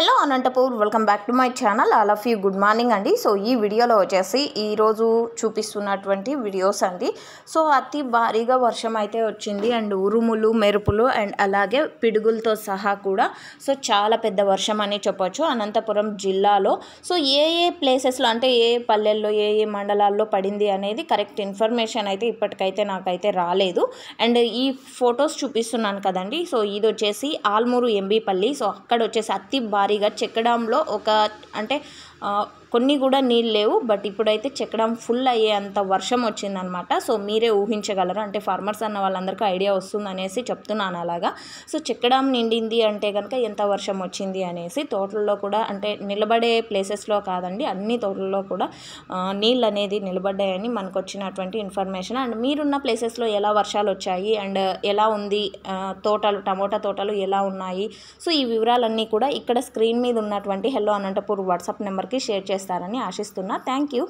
hello Anantapur welcome back to my channel all of you good morning అండి so ఈ వీడియోలో వచ్చేసి ఈరోజు చూపిస్తున్నటువంటి వీడియోస్ అండి సో అతి భారీగా వర్షం అయితే వచ్చింది అండ్ ఉరుములు మెరుపులు అండ్ అలాగే పిడుగులతో సహా కూడా సో చాలా పెద్ద వర్షం అని చెప్పొచ్చు అనంతపురం జిల్లాలో సో ఏ ఏ ప్లేసెస్లో అంటే ఏ పల్లెల్లో ఏ ఏ మండలాల్లో పడింది అనేది కరెక్ట్ ఇన్ఫర్మేషన్ అయితే ఇప్పటికైతే నాకైతే రాలేదు అండ్ ఈ ఫొటోస్ చూపిస్తున్నాను కదండి సో ఇది వచ్చేసి ఆల్మూరు ఎంబీపల్లి సో అక్కడ వచ్చేసి అతి భారీ భారీగా చెక్కడంలో ఒక అంటే కొన్ని కూడా నీళ్ళు లేవు బట్ ఇప్పుడైతే చెక్కడం ఫుల్ అయ్యేంత వర్షం వచ్చిందనమాట సో మీరే ఊహించగలరు అంటే ఫార్మర్స్ అన్న వాళ్ళందరికీ ఐడియా వస్తుంది అనేసి చెప్తున్నాను అలాగా సో చెక్కడం నిండింది అంటే కనుక ఎంత వర్షం వచ్చింది అనేసి తోటల్లో కూడా అంటే నిలబడే ప్లేసెస్లో కాదండి అన్ని తోటల్లో కూడా నీళ్ళు అనేది నిలబడ్డాయని మనకు వచ్చినటువంటి ఇన్ఫర్మేషన్ అండ్ మీరున్న ప్లేసెస్లో ఎలా వర్షాలు వచ్చాయి అండ్ ఎలా ఉంది తోటలు టమోటా తోటలు ఎలా ఉన్నాయి సో ఈ వివరాలన్నీ కూడా ఇక్కడ స్క్రీన్ మీద ఉన్నటువంటి హెల్లో అనంతపూర్ వాట్సాప్ నెంబర్ అందరికీ షేర్ చేస్తారని ఆశిస్తున్నా థ్యాంక్ యూ